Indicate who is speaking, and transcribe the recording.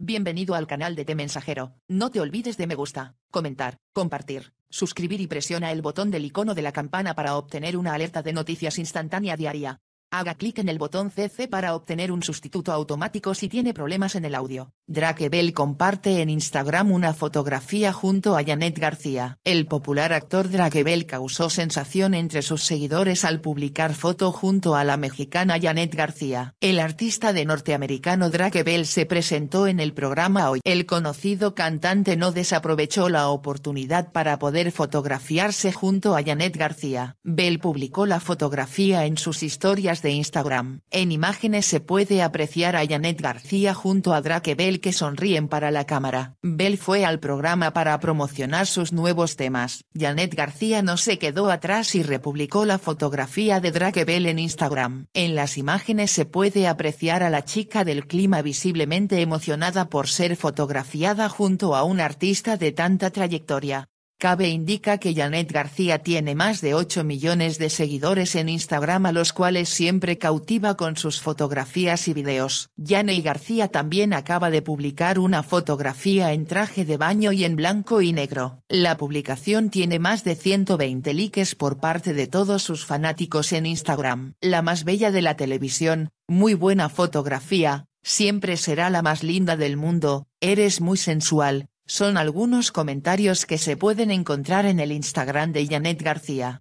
Speaker 1: Bienvenido al canal de Te Mensajero. No te olvides de me gusta, comentar, compartir, suscribir y presiona el botón del icono de la campana para obtener una alerta de noticias instantánea diaria. Haga clic en el botón CC para obtener un sustituto automático si tiene problemas en el audio. Drake Bell comparte en Instagram una fotografía junto a Janet García. El popular actor Drake Bell causó sensación entre sus seguidores al publicar foto junto a la mexicana Janet García. El artista de norteamericano Drake Bell se presentó en el programa Hoy. El conocido cantante no desaprovechó la oportunidad para poder fotografiarse junto a Janet García. Bell publicó la fotografía en sus historias de Instagram. En imágenes se puede apreciar a Janet García junto a Drake Bell que sonríen para la cámara. Bell fue al programa para promocionar sus nuevos temas. Janet García no se quedó atrás y republicó la fotografía de Drake Bell en Instagram. En las imágenes se puede apreciar a la chica del clima visiblemente emocionada por ser fotografiada junto a un artista de tanta trayectoria. Cabe indica que Janet García tiene más de 8 millones de seguidores en Instagram a los cuales siempre cautiva con sus fotografías y videos. Janet García también acaba de publicar una fotografía en traje de baño y en blanco y negro. La publicación tiene más de 120 likes por parte de todos sus fanáticos en Instagram. La más bella de la televisión, muy buena fotografía, siempre será la más linda del mundo, eres muy sensual, son algunos comentarios que se pueden encontrar en el Instagram de Janet García.